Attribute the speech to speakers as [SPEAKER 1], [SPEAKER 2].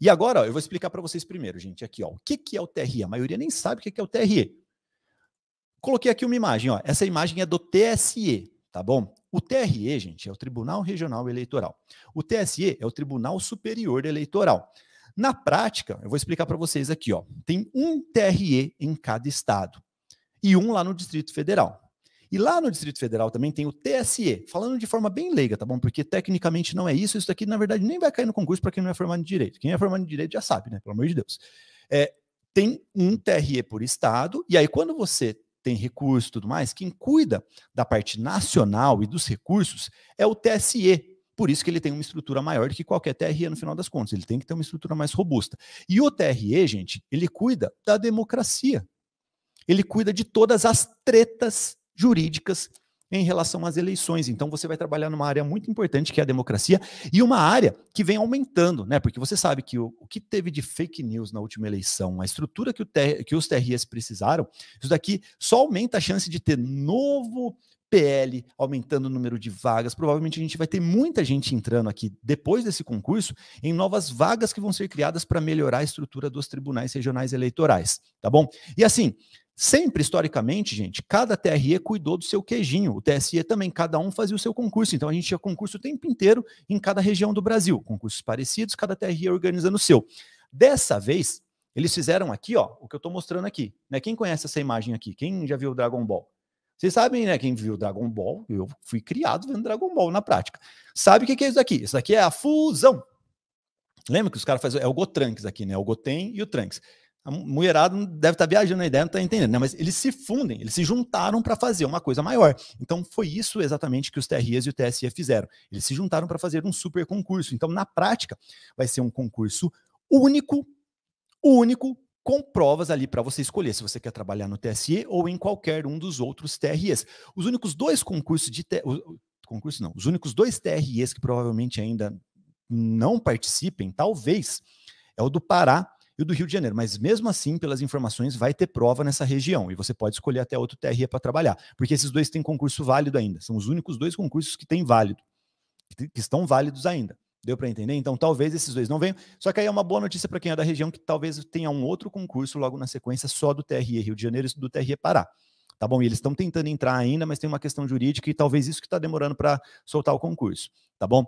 [SPEAKER 1] E agora, ó, eu vou explicar para vocês primeiro, gente, aqui, ó, o que, que é o TRE? A maioria nem sabe o que, que é o TRE. Coloquei aqui uma imagem, ó, essa imagem é do TSE, tá bom? O TRE, gente, é o Tribunal Regional Eleitoral. O TSE é o Tribunal Superior Eleitoral. Na prática, eu vou explicar para vocês aqui, ó, tem um TRE em cada estado e um lá no Distrito Federal. E lá no Distrito Federal também tem o TSE, falando de forma bem leiga, tá bom? Porque tecnicamente não é isso, isso daqui na verdade nem vai cair no concurso para quem não é formado em direito. Quem é formado em direito já sabe, né? Pelo amor de Deus. É, tem um TRE por estado, e aí quando você tem recurso e tudo mais, quem cuida da parte nacional e dos recursos é o TSE. Por isso que ele tem uma estrutura maior do que qualquer TRE no final das contas. Ele tem que ter uma estrutura mais robusta. E o TRE, gente, ele cuida da democracia. Ele cuida de todas as tretas jurídicas em relação às eleições. Então você vai trabalhar numa área muito importante que é a democracia e uma área que vem aumentando, né? Porque você sabe que o, o que teve de fake news na última eleição, a estrutura que, o, que os TRS precisaram, isso daqui só aumenta a chance de ter novo PL aumentando o número de vagas. Provavelmente a gente vai ter muita gente entrando aqui depois desse concurso em novas vagas que vão ser criadas para melhorar a estrutura dos tribunais regionais eleitorais, tá bom? E assim, Sempre, historicamente, gente, cada TRE cuidou do seu queijinho. O TSE também, cada um fazia o seu concurso. Então, a gente tinha concurso o tempo inteiro em cada região do Brasil. Concursos parecidos, cada TRE organizando o seu. Dessa vez, eles fizeram aqui, ó, o que eu estou mostrando aqui. Né? Quem conhece essa imagem aqui? Quem já viu o Dragon Ball? Vocês sabem, né? Quem viu Dragon Ball, eu fui criado vendo Dragon Ball na prática. Sabe o que, é isso daqui? Isso daqui é a fusão. Lembra que os caras fazem. É o Gotranks aqui, né? O Goten e o Trunks. A mulherada deve estar tá viajando na ideia, não está entendendo, né? Mas eles se fundem, eles se juntaram para fazer uma coisa maior. Então foi isso exatamente que os TRIs e o TSE fizeram. Eles se juntaram para fazer um super concurso. Então, na prática, vai ser um concurso único, único, com provas ali para você escolher se você quer trabalhar no TSE ou em qualquer um dos outros TREs. Os únicos dois concursos de te... concurso não, os únicos dois TREs que provavelmente ainda não participem, talvez, é o do Pará e o do Rio de Janeiro, mas mesmo assim, pelas informações, vai ter prova nessa região e você pode escolher até outro TRE para trabalhar, porque esses dois têm concurso válido ainda, são os únicos dois concursos que têm válido, que estão válidos ainda. Deu para entender? Então, talvez esses dois não venham. Só que aí é uma boa notícia para quem é da região que talvez tenha um outro concurso logo na sequência só do TRE Rio de Janeiro e do TRE Pará. Tá bom? E eles estão tentando entrar ainda, mas tem uma questão jurídica e talvez isso que está demorando para soltar o concurso. Tá bom?